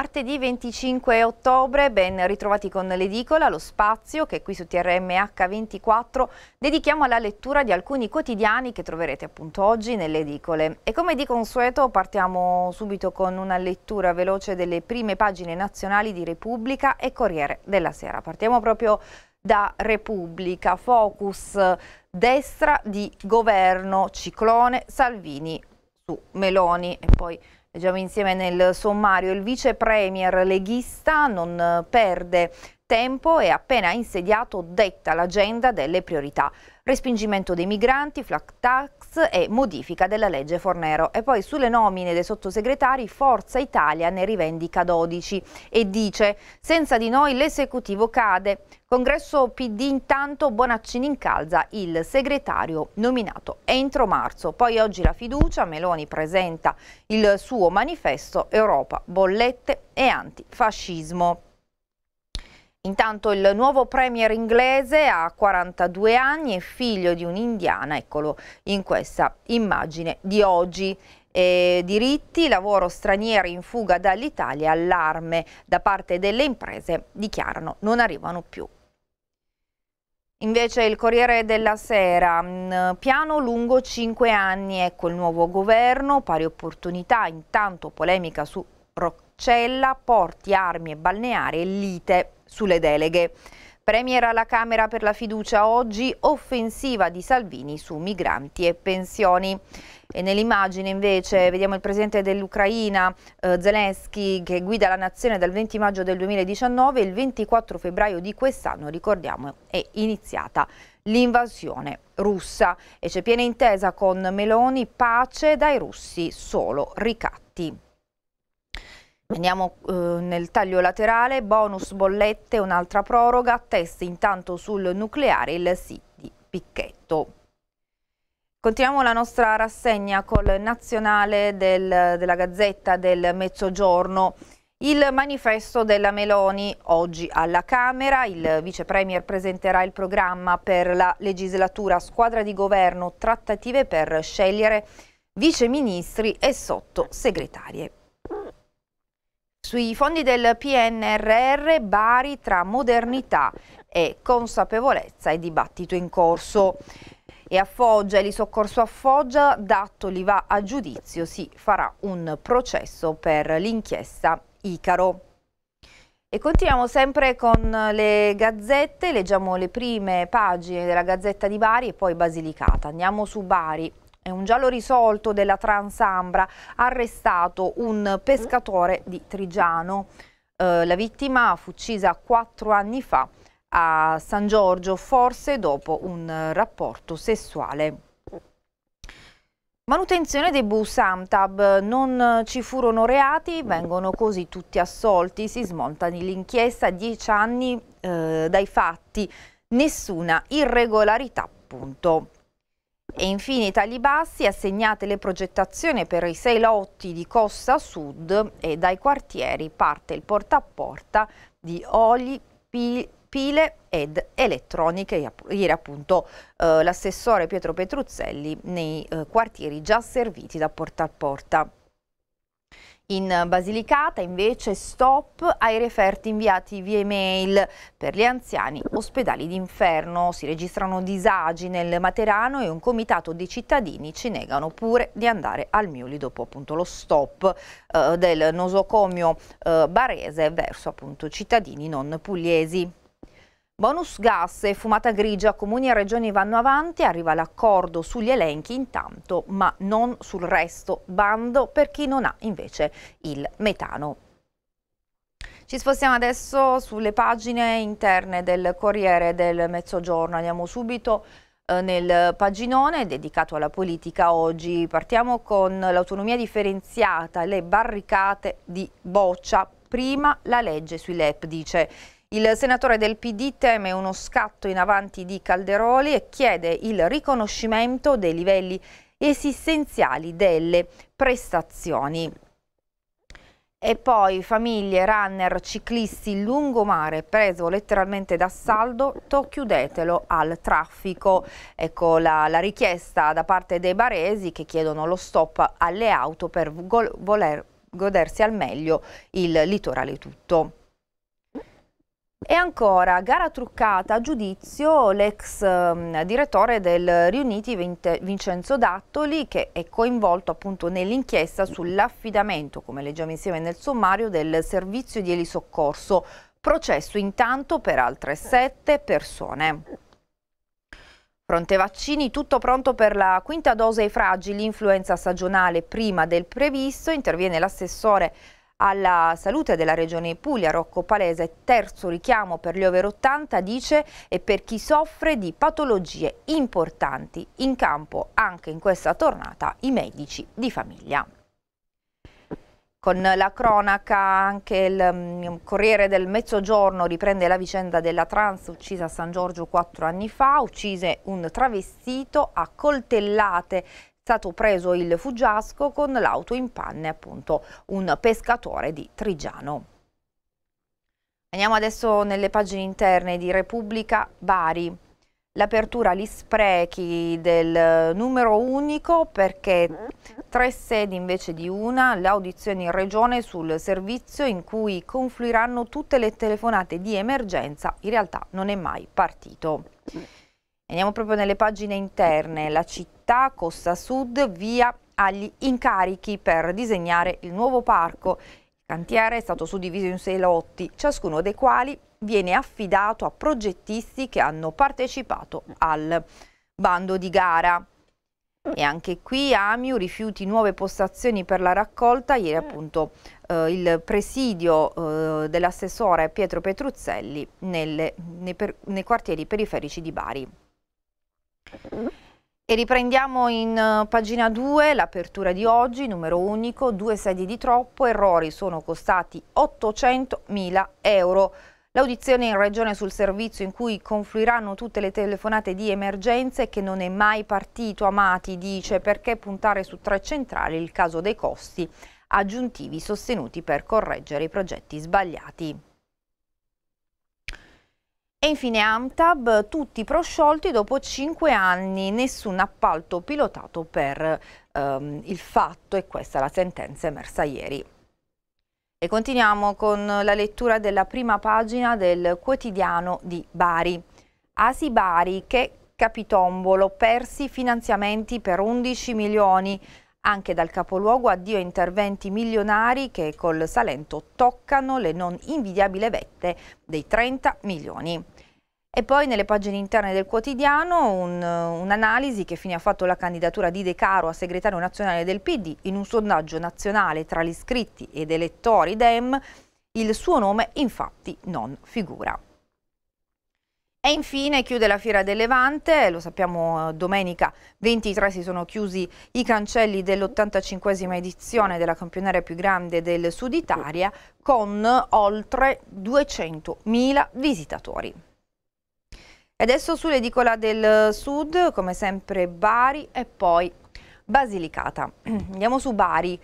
Martedì 25 ottobre, ben ritrovati con l'edicola, lo spazio che qui su TRMH24 dedichiamo alla lettura di alcuni quotidiani che troverete appunto oggi nelle edicole. E come di consueto partiamo subito con una lettura veloce delle prime pagine nazionali di Repubblica e Corriere della Sera. Partiamo proprio da Repubblica, focus destra di governo, ciclone, Salvini su Meloni e poi leggiamo insieme nel sommario. Il vice premier leghista non eh, perde tempo e appena insediato detta l'agenda delle priorità. Respingimento dei migranti, flat tax, Trust e modifica della legge Fornero. E poi sulle nomine dei sottosegretari Forza Italia ne rivendica 12 e dice senza di noi l'esecutivo cade. Congresso PD intanto Bonaccini incalza il segretario nominato entro marzo. Poi oggi la fiducia, Meloni presenta il suo manifesto Europa, bollette e antifascismo. Intanto il nuovo premier inglese ha 42 anni è figlio di un'indiana, eccolo in questa immagine di oggi. Eh, diritti, lavoro stranieri in fuga dall'Italia, allarme da parte delle imprese dichiarano non arrivano più. Invece il Corriere della Sera, mm, piano lungo 5 anni, ecco il nuovo governo, pari opportunità, intanto polemica su Rocchetto Marcella, porti, armi e balneare lite sulle deleghe. Premier alla Camera per la fiducia oggi, offensiva di Salvini su migranti e pensioni. E nell'immagine invece vediamo il presidente dell'Ucraina eh, Zelensky che guida la nazione dal 20 maggio del 2019 il 24 febbraio di quest'anno, ricordiamo, è iniziata l'invasione russa e c'è piena intesa con Meloni, pace dai russi, solo ricatti. Andiamo eh, nel taglio laterale, bonus bollette, un'altra proroga, test intanto sul nucleare il sì di Picchetto. Continuiamo la nostra rassegna col nazionale del, della Gazzetta del Mezzogiorno. Il manifesto della Meloni oggi alla Camera, il vice premier presenterà il programma per la legislatura, squadra di governo, trattative per scegliere viceministri e sottosegretarie. Sui fondi del PNRR Bari tra modernità e consapevolezza e dibattito in corso. E a Foggia, il soccorso a Foggia, dato li va a giudizio, si farà un processo per l'inchiesta Icaro. E continuiamo sempre con le gazzette, leggiamo le prime pagine della Gazzetta di Bari e poi Basilicata. Andiamo su Bari è un giallo risolto della Transambra, arrestato un pescatore di Trigiano. Eh, la vittima fu uccisa quattro anni fa a San Giorgio, forse dopo un rapporto sessuale. Manutenzione dei bus Amtab, non ci furono reati, vengono così tutti assolti, si smonta l'inchiesta, dieci anni eh, dai fatti, nessuna irregolarità, punto. E infine i tagli bassi assegnate le progettazioni per i sei lotti di Costa Sud e dai quartieri parte il porta a porta di oli, pile ed elettroniche, ieri appunto eh, l'assessore Pietro Petruzzelli nei eh, quartieri già serviti da porta a porta. In Basilicata invece stop ai referti inviati via email per gli anziani ospedali d'inferno. Si registrano disagi nel Materano e un comitato di cittadini ci negano pure di andare al Miuli dopo appunto lo stop eh, del nosocomio eh, barese verso appunto cittadini non pugliesi. Bonus gas e fumata grigia, comuni e regioni vanno avanti, arriva l'accordo sugli elenchi intanto, ma non sul resto, bando per chi non ha invece il metano. Ci spostiamo adesso sulle pagine interne del Corriere del Mezzogiorno, andiamo subito eh, nel paginone dedicato alla politica oggi. Partiamo con l'autonomia differenziata, le barricate di boccia, prima la legge sui LEP dice il senatore del PD teme uno scatto in avanti di Calderoli e chiede il riconoscimento dei livelli esistenziali delle prestazioni. E poi famiglie, runner, ciclisti, lungomare preso letteralmente d'assalto, chiudetelo al traffico. Ecco la, la, richiesta da parte dei baresi che chiedono lo stop alle auto per voler godersi al meglio il litorale tutto. E ancora, gara truccata a giudizio l'ex ehm, direttore del Riuniti Vincenzo Dattoli che è coinvolto appunto nell'inchiesta sull'affidamento, come leggiamo insieme nel sommario, del servizio di elisoccorso, processo intanto per altre sette persone. Fronte vaccini, tutto pronto per la quinta dose ai fragili, influenza stagionale prima del previsto, interviene l'assessore alla salute della regione Puglia, Rocco Palese, terzo richiamo per gli over 80, dice, e per chi soffre di patologie importanti. In campo anche in questa tornata i medici di famiglia con la cronaca anche il mm, Corriere del Mezzogiorno riprende la vicenda della trans uccisa a San Giorgio quattro anni fa, uccise un travestito a coltellate stato preso il fuggiasco con l'auto in panne, appunto un pescatore di Trigiano. Andiamo adesso nelle pagine interne di Repubblica Bari. L'apertura agli sprechi del numero unico perché tre sedi invece di una, l'audizione in regione sul servizio in cui confluiranno tutte le telefonate di emergenza, in realtà non è mai partito. Andiamo proprio nelle pagine interne, la città, Costa Sud, via agli incarichi per disegnare il nuovo parco. Il cantiere è stato suddiviso in sei lotti, ciascuno dei quali viene affidato a progettisti che hanno partecipato al bando di gara. E anche qui Amiu rifiuti nuove postazioni per la raccolta. Ieri mm. appunto eh, il presidio eh, dell'assessore Pietro Petruzzelli nelle, nei, per, nei quartieri periferici di Bari. E riprendiamo in eh, pagina 2 l'apertura di oggi, numero unico, due sedie di troppo, errori sono costati 800.000 euro. L'audizione in regione sul servizio in cui confluiranno tutte le telefonate di emergenze che non è mai partito Amati dice perché puntare su tre centrali il caso dei costi aggiuntivi sostenuti per correggere i progetti sbagliati. E infine Amtab, tutti prosciolti dopo 5 anni, nessun appalto pilotato per ehm, il fatto e questa è la sentenza emersa ieri. E continuiamo con la lettura della prima pagina del quotidiano di Bari. Asi Bari che capitombolo, persi finanziamenti per 11 milioni, anche dal capoluogo addio a interventi milionari che col Salento toccano le non invidiabili vette dei 30 milioni. E poi nelle pagine interne del quotidiano un'analisi un che fine ha fatto la candidatura di De Caro a segretario nazionale del PD in un sondaggio nazionale tra gli iscritti ed elettori DEM, il suo nome infatti non figura. E infine chiude la Fiera del Levante, lo sappiamo domenica 23 si sono chiusi i cancelli dell85 edizione della campionaria più grande del Sud Italia con oltre 200.000 visitatori. E adesso sull'edicola del Sud, come sempre Bari e poi Basilicata. Andiamo su Bari.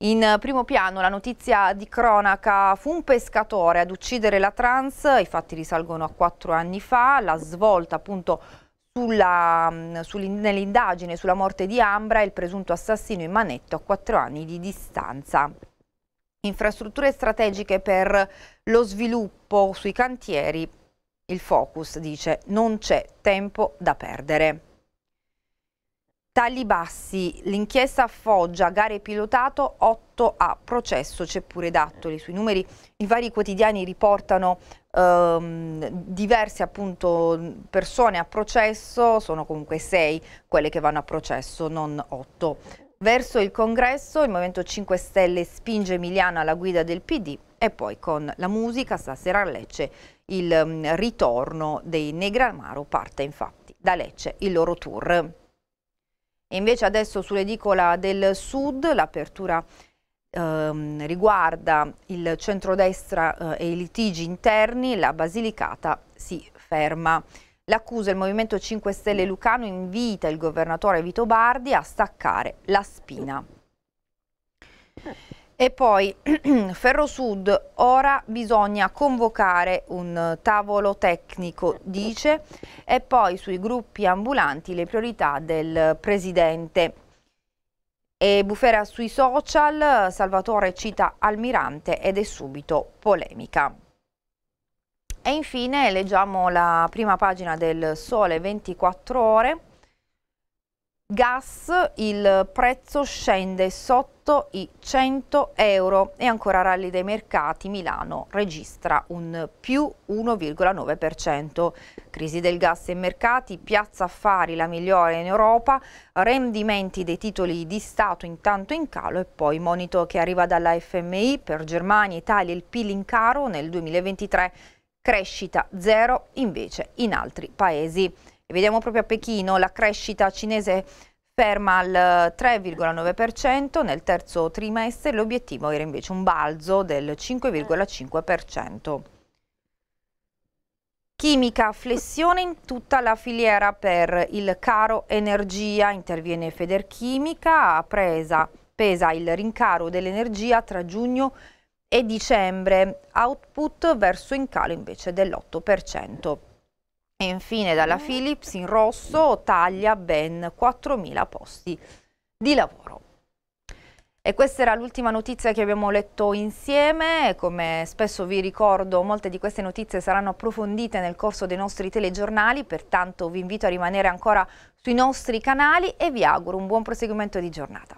In primo piano la notizia di cronaca fu un pescatore ad uccidere la trans, i fatti risalgono a quattro anni fa, la svolta appunto nell'indagine sulla morte di Ambra e il presunto assassino in manetto a quattro anni di distanza. Infrastrutture strategiche per lo sviluppo sui cantieri, il focus dice non c'è tempo da perdere. Tagli bassi, l'inchiesta a Foggia, gare pilotato, 8 a processo, c'è pure Dattoli. Sui numeri i vari quotidiani riportano ehm, diverse appunto, persone a processo, sono comunque 6 quelle che vanno a processo, non 8. Verso il congresso il Movimento 5 Stelle spinge Emiliano alla guida del PD e poi con la musica stasera a Lecce il mm, ritorno dei Negramaro parte infatti da Lecce il loro tour. E invece adesso sull'edicola del Sud l'apertura ehm, riguarda il centrodestra eh, e i litigi interni, la Basilicata si ferma. L'accusa il Movimento 5 Stelle Lucano invita il governatore Vito Bardi a staccare la spina. E poi Ferro Sud, ora bisogna convocare un eh, tavolo tecnico, dice, e poi sui gruppi ambulanti le priorità del Presidente. E bufera sui social, Salvatore cita Almirante ed è subito polemica. E infine leggiamo la prima pagina del Sole 24 ore gas il prezzo scende sotto i 100 euro e ancora rally dei mercati Milano registra un più 1,9%. Crisi del gas e mercati, piazza affari la migliore in Europa, rendimenti dei titoli di Stato intanto in calo e poi monito che arriva dalla FMI per Germania, Italia e il PIL in caro nel 2023, crescita zero invece in altri paesi. E vediamo proprio a Pechino la crescita cinese ferma al 3,9% eh, nel terzo trimestre, l'obiettivo era invece un balzo del 5,5%. Chimica, flessione in tutta la filiera per il caro energia, interviene Federchimica, presa, pesa il rincaro dell'energia tra giugno e dicembre, output verso in calo invece dell'8%. E infine dalla Philips in rosso taglia ben 4.000 posti di lavoro. E questa era l'ultima notizia che abbiamo letto insieme, come spesso vi ricordo molte di queste notizie saranno approfondite nel corso dei nostri telegiornali, pertanto vi invito a rimanere ancora sui nostri canali e vi auguro un buon proseguimento di giornata.